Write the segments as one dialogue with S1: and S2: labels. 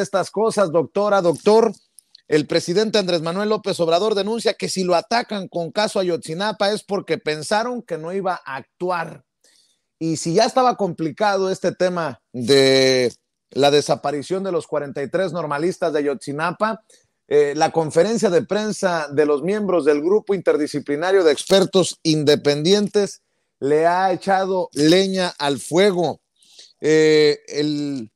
S1: estas cosas, doctora, doctor. El presidente Andrés Manuel López Obrador denuncia que si lo atacan con caso Ayotzinapa es porque pensaron que no iba a actuar. Y si ya estaba complicado este tema de la desaparición de los 43 normalistas de Ayotzinapa, eh, la conferencia de prensa de los miembros del grupo interdisciplinario de expertos independientes le ha echado leña al fuego. Eh, el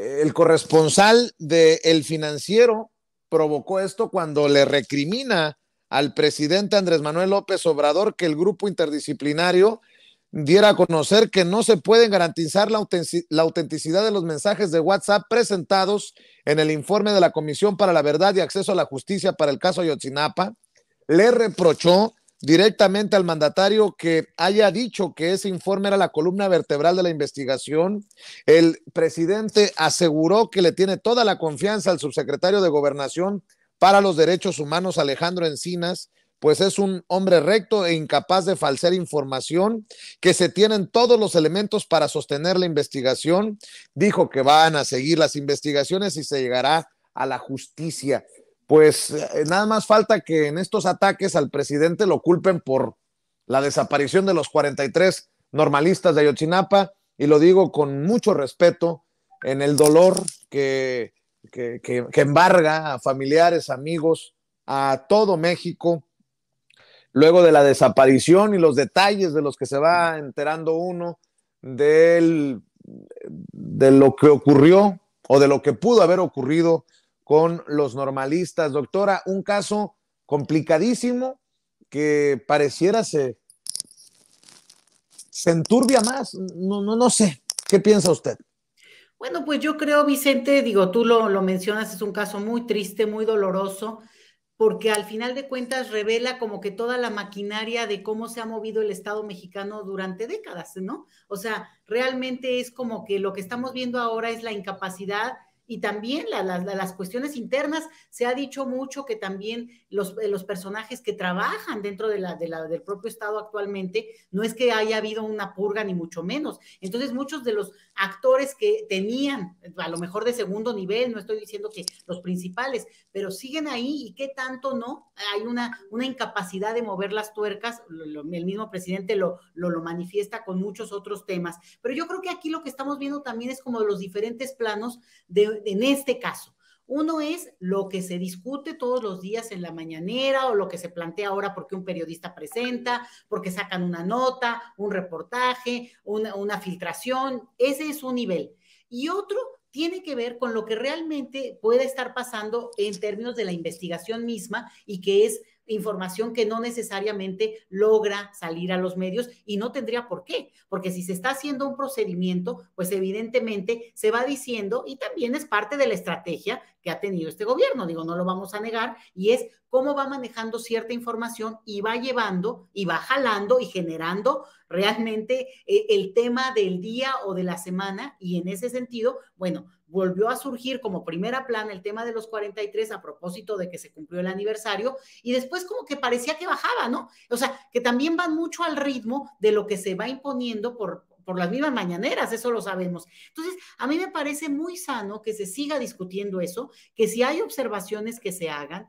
S1: el corresponsal de El Financiero provocó esto cuando le recrimina al presidente Andrés Manuel López Obrador que el grupo interdisciplinario diera a conocer que no se pueden garantizar la, autenticidad de los mensajes de WhatsApp presentados en el informe de la Comisión para la Verdad y Acceso a la Justicia para el caso Ayotzinapa, le reprochó directamente al mandatario que haya dicho que ese informe era la columna vertebral de la investigación. El presidente aseguró que le tiene toda la confianza al subsecretario de Gobernación para los Derechos Humanos, Alejandro Encinas, pues es un hombre recto e incapaz de falsear información, que se tienen todos los elementos para sostener la investigación. Dijo que van a seguir las investigaciones y se llegará a la justicia pues eh, nada más falta que en estos ataques al presidente lo culpen por la desaparición de los 43 normalistas de Ayotzinapa, y lo digo con mucho respeto, en el dolor que, embarga a familiares, amigos, a todo México, luego de la desaparición y los detalles de los que se va enterando uno de lo que ocurrió o de lo que pudo haber ocurrido con los normalistas. Doctora, un caso complicadísimo que pareciera se, se enturbia más. No, no, no sé. ¿Qué piensa usted?
S2: Bueno, pues yo creo, Vicente, digo, tú lo, lo mencionas, es un caso muy triste, muy doloroso, porque al final de cuentas revela como que toda la maquinaria de cómo se ha movido el Estado mexicano durante décadas, ¿no? O sea, realmente es como que lo que estamos viendo ahora es la incapacidad y también las cuestiones internas. Se ha dicho mucho que también los, eh, los personajes que trabajan dentro de la, de la, del propio Estado actualmente, no es que haya habido una purga ni mucho menos. Entonces, muchos de los actores que tenían, a lo mejor de segundo nivel, no estoy diciendo que los principales, pero siguen ahí y qué tanto no, hay una, una incapacidad de mover las tuercas, el mismo presidente lo, lo, lo manifiesta con muchos otros temas. Pero yo creo que aquí lo que estamos viendo también es como los diferentes planos de, en este caso. Uno es lo que se discute todos los días en la mañanera o lo que se plantea ahora porque un periodista presenta, porque sacan una nota, un reportaje, una, filtración. Ese es un nivel. Y otro tiene que ver con lo que realmente puede estar pasando en términos de la investigación misma y que es información que no necesariamente logra salir a los medios y no tendría por qué, porque si se está haciendo un procedimiento, pues evidentemente se va diciendo y también es parte de la estrategia que ha tenido este gobierno, digo, no lo vamos a negar, y es cómo va manejando cierta información y va llevando y va jalando y generando realmente eh, el tema del día o de la semana, y en ese sentido, bueno, volvió a surgir como primera plana el tema de los 43 a propósito de que se cumplió el aniversario y después como que parecía que bajaba, ¿no? O sea, que también van mucho al ritmo de lo que se va imponiendo por, por las mismas mañaneras, eso lo sabemos. Entonces, a mí me parece muy sano que se siga discutiendo eso, que si hay observaciones que se hagan,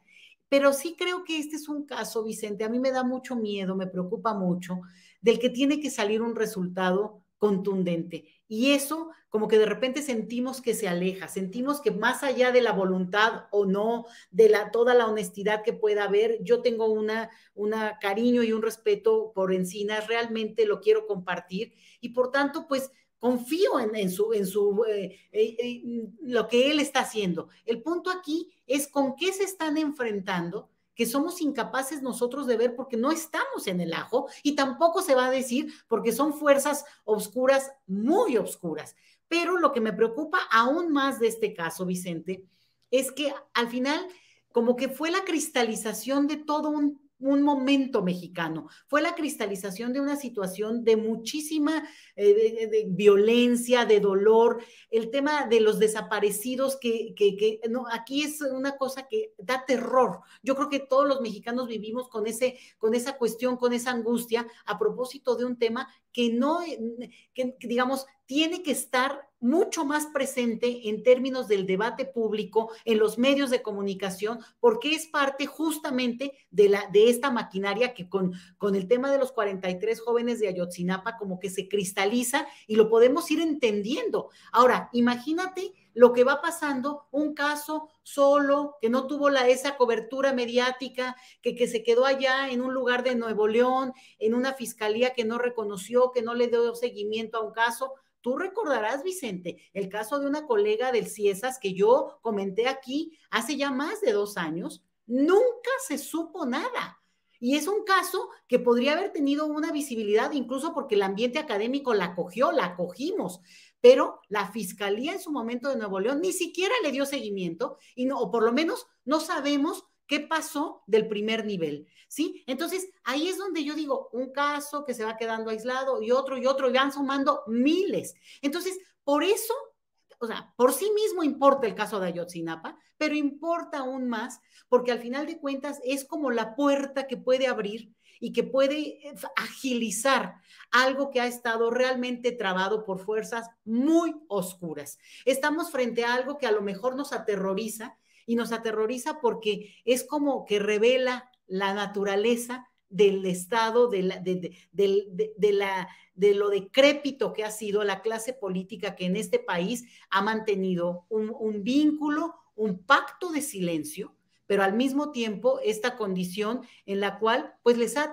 S2: pero sí creo que este es un caso, Vicente, a mí me da mucho miedo, me preocupa mucho, del que tiene que salir un resultado contundente. Y eso como que de repente sentimos que se aleja, sentimos que más allá de la voluntad o no, de la, toda la honestidad que pueda haber, yo tengo una, una cariño y un respeto por Encinas, realmente lo quiero compartir y por tanto pues confío en, su, en su, eh, eh, eh, lo que él está haciendo. El punto aquí es con qué se están enfrentando que somos incapaces nosotros de ver porque no estamos en el ajo y tampoco se va a decir porque son fuerzas oscuras, muy obscuras. Pero lo que me preocupa aún más de este caso, Vicente, es que al final como que fue la cristalización de todo un un momento mexicano, fue la cristalización de una situación de muchísima eh, violencia, de dolor, el tema de los desaparecidos, que, no, aquí es una cosa que da terror. Yo creo que todos los mexicanos vivimos con, ese, con esa cuestión, con esa angustia a propósito de un tema que no, que, digamos, tiene que estar mucho más presente en términos del debate público, en los medios de comunicación, porque es parte justamente de, la, de esta maquinaria que con, con el tema de los 43 jóvenes de Ayotzinapa como que se cristaliza y lo podemos ir entendiendo. Ahora, imagínate lo que va pasando, un caso solo, que no tuvo la, esa cobertura mediática, que, que se quedó allá en un lugar de Nuevo León, en una fiscalía que no reconoció, que no le dio seguimiento a un caso. Tú recordarás, Vicente, el caso de una colega del CIESAS que yo comenté aquí hace ya más de dos años, nunca se supo nada. Y es un caso que podría haber tenido una visibilidad incluso porque el ambiente académico la cogió la cogimos pero la Fiscalía en su momento de Nuevo León ni siquiera le dio seguimiento, y no, o por lo menos no sabemos qué pasó del primer nivel, ¿sí? Entonces, ahí es donde yo digo, un caso que se va quedando aislado y otro y otro, y van sumando miles. Entonces, por eso o sea, por sí mismo importa el caso de Ayotzinapa, pero importa aún más porque al final de cuentas es como la puerta que puede abrir y que puede eh, agilizar algo que ha estado realmente trabado por fuerzas muy oscuras. Estamos frente a algo que a lo mejor nos aterroriza y nos aterroriza porque es como que revela la naturaleza del Estado, de, la, de, de, la, de lo decrépito que ha sido la clase política que en este país ha mantenido un, un vínculo, un pacto de silencio, pero al mismo tiempo esta condición en la cual pues les ha,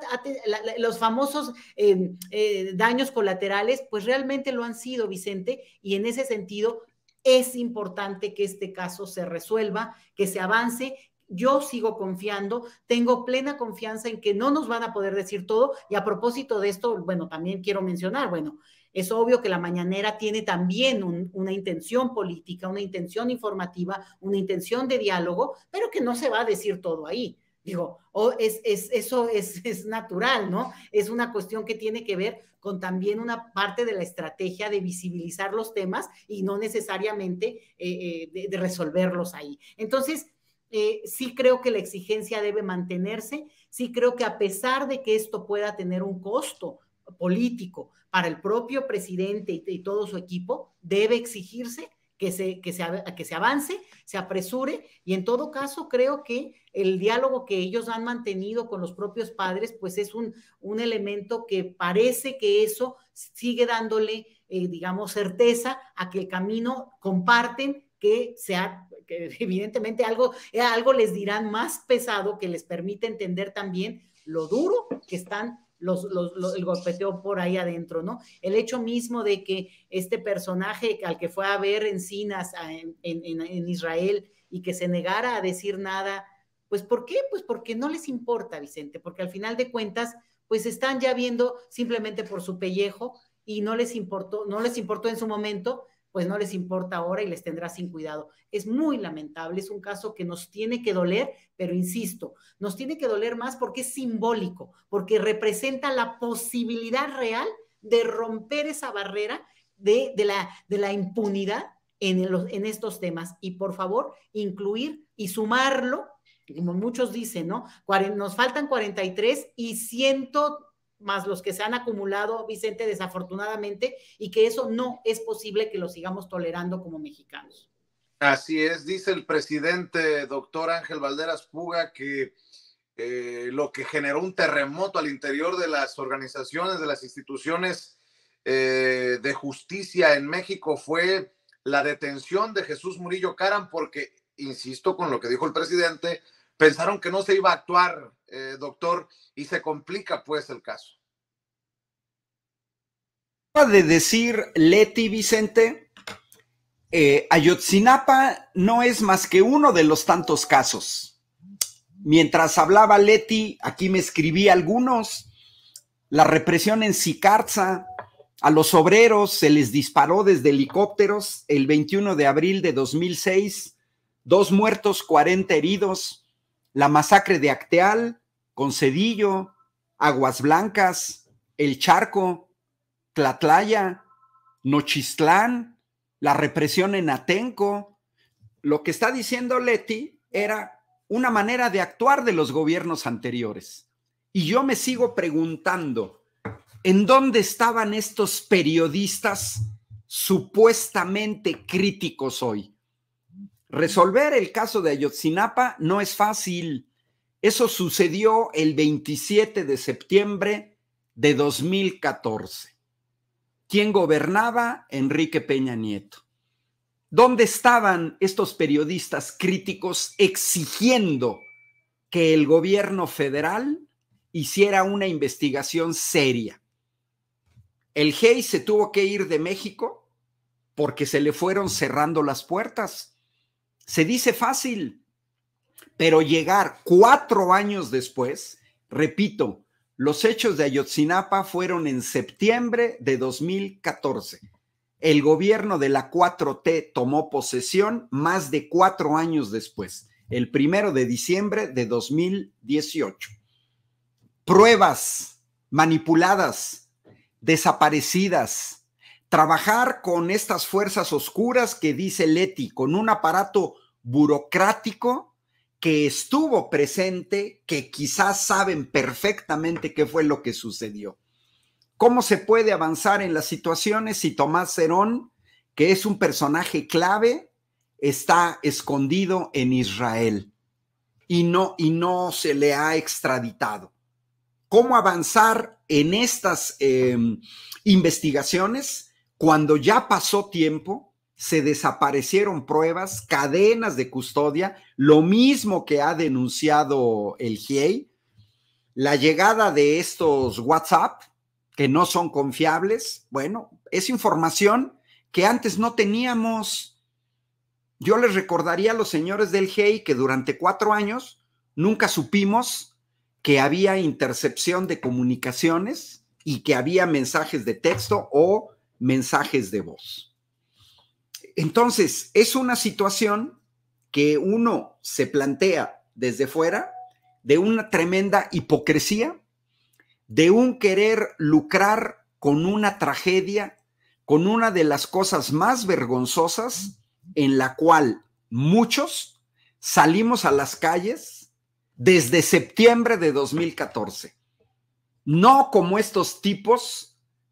S2: los famosos eh, eh, daños colaterales pues realmente lo han sido Vicente y en ese sentido es importante que este caso se resuelva, que se avance yo sigo confiando, tengo plena confianza en que no nos van a poder decir todo. Y a propósito de esto, bueno, también quiero mencionar, bueno, es obvio que la mañanera tiene también una intención política, una intención informativa, una intención de diálogo, pero que no se va a decir todo ahí. Digo, es, eso es, natural, ¿no? Es una cuestión que tiene que ver con también una parte de la estrategia de visibilizar los temas y no necesariamente eh, eh, de resolverlos ahí. Entonces, eh, sí creo que la exigencia debe mantenerse, sí creo que a pesar de que esto pueda tener un costo político para el propio presidente y, todo su equipo, debe exigirse que se, que, se, que se avance, se apresure y en todo caso creo que el diálogo que ellos han mantenido con los propios padres, pues es un, elemento que parece que eso sigue dándole, eh, digamos, certeza a que el camino comparten que se ha que evidentemente algo, eh, algo les dirán más pesado que les permite entender también lo duro que están los, los, el golpeteo por ahí adentro, ¿no? El hecho mismo de que este personaje al que fue a ver encinas en, en, en, Israel y que se negara a decir nada, pues ¿por qué? Pues porque no les importa, Vicente, porque al final de cuentas, pues están ya viendo simplemente por su pellejo y no les importó, no les importó en su momento pues no les importa ahora y les tendrá sin cuidado. Es muy lamentable, es un caso que nos tiene que doler, pero insisto, nos tiene que doler más porque es simbólico, porque representa la posibilidad real de romper esa barrera de, la, impunidad en, en estos temas. Y por favor, incluir y sumarlo como muchos dicen, ¿no? Nos faltan 43 y 100, más los que se han acumulado, Vicente, desafortunadamente, y que eso no es posible que lo sigamos tolerando como mexicanos.
S1: Así es, dice el presidente doctor Ángel Valderas Puga que eh, lo que generó un terremoto al interior de las organizaciones, de las instituciones eh, de justicia en México fue la detención de Jesús Murillo Caram, porque, insisto con lo que dijo el presidente, pensaron que no se iba a actuar, eh, doctor, y se complica pues el caso.
S3: De decir Leti Vicente, eh, Ayotzinapa no es más que uno de los tantos casos. Mientras hablaba Leti, aquí me escribí algunos, la represión en Sicarza, a los obreros se les disparó desde helicópteros el 21 de abril de 2006, dos muertos, 40 heridos, la masacre de Acteal, Concedillo, Aguas Blancas, El Charco, Tlatlaya, Nochistlán, la represión en Atenco. Lo que está diciendo Leti era una manera de actuar de los gobiernos anteriores. Y yo me sigo preguntando, ¿en dónde estaban estos periodistas supuestamente críticos hoy? Resolver el caso de Ayotzinapa no es fácil. Eso sucedió el 27 de septiembre de 2014. ¿Quién gobernaba? Enrique Peña Nieto. ¿Dónde estaban estos periodistas críticos exigiendo que el gobierno federal hiciera una investigación seria? El GEI se tuvo que ir de México porque se le fueron cerrando las puertas se dice fácil, pero llegar cuatro años después, repito, los hechos de Ayotzinapa fueron en septiembre de 2014. El gobierno de la 4T tomó posesión más de cuatro años después, el primero de diciembre de 2018. Pruebas manipuladas, desaparecidas, trabajar con estas fuerzas oscuras que dice Leti, con un aparato burocrático que estuvo presente, que quizás saben perfectamente qué fue lo que sucedió. ¿Cómo se puede avanzar en las situaciones si Tomás Cerón, que es un personaje clave, está escondido en Israel y no, y no se le ha extraditado? ¿Cómo avanzar en estas em, investigaciones? Cuando ya pasó tiempo, se desaparecieron pruebas, cadenas de custodia, lo mismo que ha denunciado el GIEI, la llegada de estos WhatsApp que no son confiables, bueno, es información que antes no teníamos. Yo les recordaría a los señores del GEI que durante cuatro años nunca supimos que había intercepción de comunicaciones y que había mensajes de texto o mensajes de voz. Entonces, es una situación que uno se plantea desde fuera de una tremenda hipocresía, de un querer lucrar con una tragedia, con una de las cosas más vergonzosas en la cual muchos salimos a las calles desde septiembre de 2014. No como estos tipos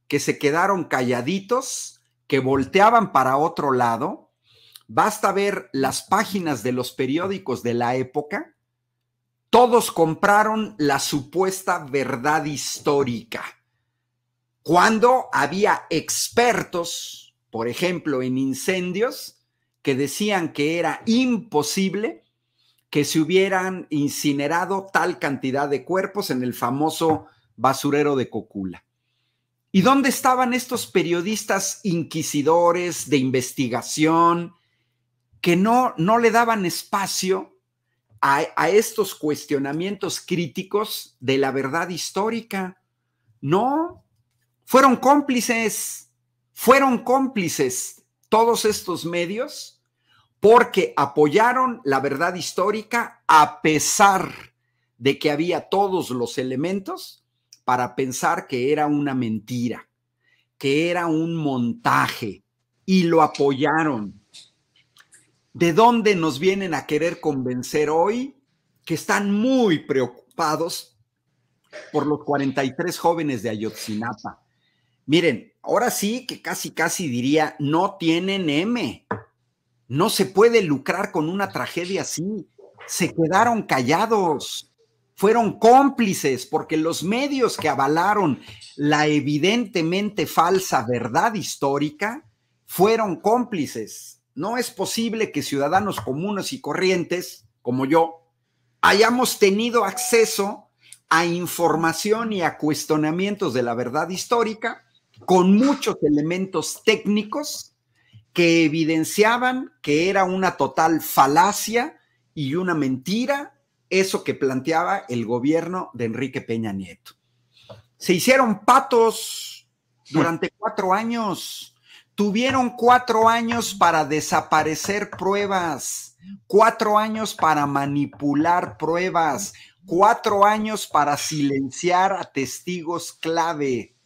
S3: que se quedaron calladitos, que volteaban para otro lado. Basta ver las páginas de los periódicos de la época. Todos compraron la supuesta verdad histórica. Cuando había expertos, por ejemplo, en incendios, que decían que era imposible que se hubieran incinerado tal cantidad de cuerpos en el famoso basurero de Cocula. ¿Y dónde estaban estos periodistas inquisidores de investigación que no, le daban espacio a estos cuestionamientos críticos de la verdad histórica? No, fueron cómplices, fueron cómplices todos estos medios porque apoyaron la verdad histórica a pesar de que había todos los elementos para pensar que era una mentira, que era un montaje, y lo apoyaron. ¿De dónde nos vienen a querer convencer hoy que están muy preocupados por los 43 jóvenes de Ayotzinapa? Miren, ahora sí que casi, casi diría, no tienen M. No se puede lucrar con una tragedia así. Se quedaron callados fueron cómplices porque los medios que avalaron la evidentemente falsa verdad histórica fueron cómplices. No es posible que ciudadanos comunes y corrientes, como yo, hayamos tenido acceso a información y a cuestionamientos de la verdad histórica con muchos elementos técnicos que evidenciaban que era una total falacia y una mentira eso que planteaba el gobierno de Enrique Peña Nieto. Se hicieron patos durante cuatro años. Tuvieron cuatro años para desaparecer pruebas, cuatro años para manipular pruebas, cuatro años para silenciar a testigos clave.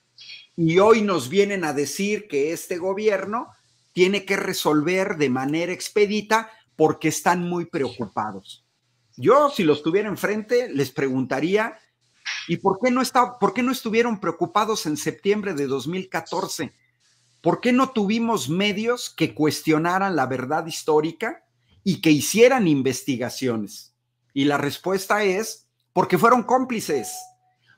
S3: Y hoy nos vienen a decir que este gobierno tiene que resolver de manera expedita porque están muy preocupados. Yo, si los tuviera enfrente, les preguntaría, ¿y por qué no, está, por qué no estuvieron preocupados en septiembre de 2014? ¿Por qué no tuvimos medios que cuestionaran la verdad histórica y que hicieran investigaciones? Y la respuesta es, porque fueron cómplices,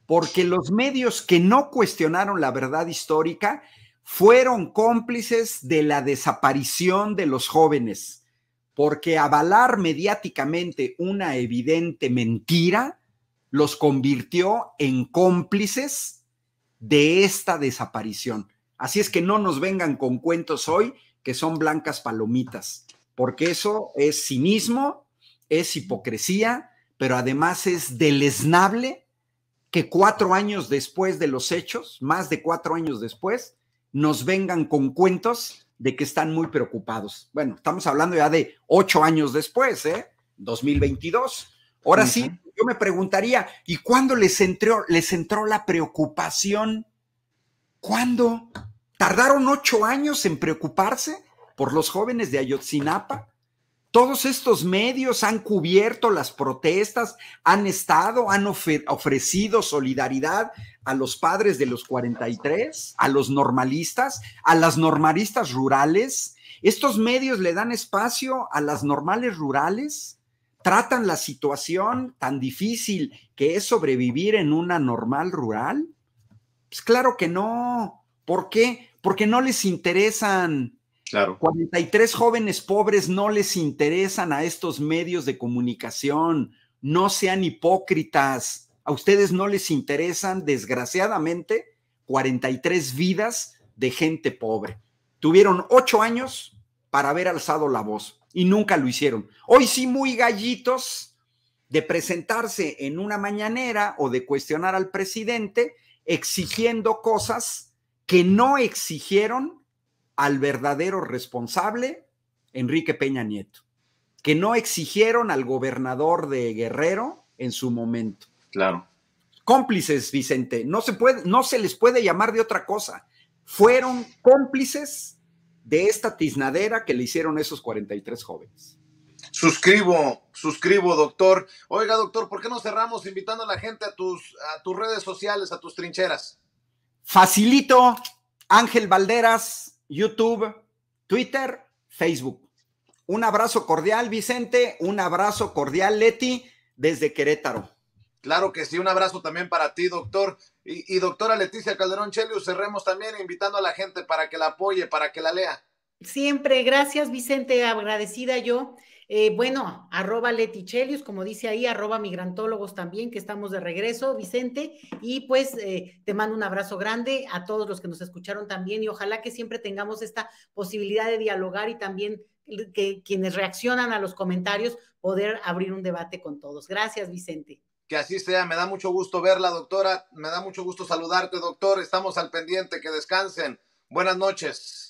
S3: porque los medios que no cuestionaron la verdad histórica fueron cómplices de la desaparición de los jóvenes porque avalar mediáticamente una evidente mentira los convirtió en cómplices de esta desaparición. Así es que no nos vengan con cuentos hoy que son blancas palomitas, porque eso es cinismo, es hipocresía, pero además es deleznable que cuatro años después de los hechos, más de cuatro años después, nos vengan con cuentos de que están muy preocupados. Bueno, estamos hablando ya de ocho años después, ¿eh? 2022. Ahora sí, yo me preguntaría, ¿y cuándo les entró, les entró la preocupación? ¿Cuándo? ¿Tardaron ocho años en preocuparse por los jóvenes de Ayotzinapa? Todos estos medios han cubierto las protestas, han estado, han ofrecido solidaridad a los padres de los 43, a los normalistas, a las normalistas rurales. Estos medios le dan espacio a las normales rurales, tratan la situación tan difícil que es sobrevivir en una normal rural. Pues claro que no. ¿Por qué? Porque no les interesan 43 jóvenes pobres no les interesan a estos medios de comunicación. No sean hipócritas. A ustedes no les interesan, desgraciadamente, 43 vidas de gente pobre. Tuvieron ocho años para haber alzado la voz y nunca lo hicieron. Hoy sí, muy gallitos de presentarse en una mañanera o de cuestionar al presidente exigiendo cosas que no exigieron al verdadero responsable, Enrique Peña Nieto, que no exigieron al gobernador de Guerrero en su momento. Claro. Cómplices, Vicente, no se, puede, no se les puede llamar de otra cosa. Fueron cómplices de esta tiznadera que le hicieron esos 43 jóvenes. Suscribo,
S1: suscribo, doctor. Oiga, doctor, ¿por qué no cerramos invitando a la gente a tus, a tus
S3: redes sociales, a tus trincheras? Facilito, Ángel Valderas, YouTube, Twitter, Facebook. Un abrazo cordial, Vicente. Un abrazo cordial, Leti, desde Querétaro.
S1: Claro que sí, un abrazo también para ti, doctor. Y, doctora Leticia Calderón Chelius, cerremos también invitando a la gente para que la apoye,
S2: para que la lea. Siempre, gracias, Vicente, agradecida yo. Eh, bueno, arroba Letichelius, como dice ahí, arroba migrantólogos también, que estamos de regreso, Vicente. Y pues eh, te mando un abrazo grande a todos los que nos escucharon también y ojalá que siempre tengamos esta posibilidad de dialogar y también que quienes reaccionan a los comentarios poder abrir un debate con todos. Gracias, Vicente.
S1: Que así sea, me da mucho gusto verla, doctora. Me da mucho gusto saludarte, doctor. Estamos al pendiente, que descansen. Buenas noches.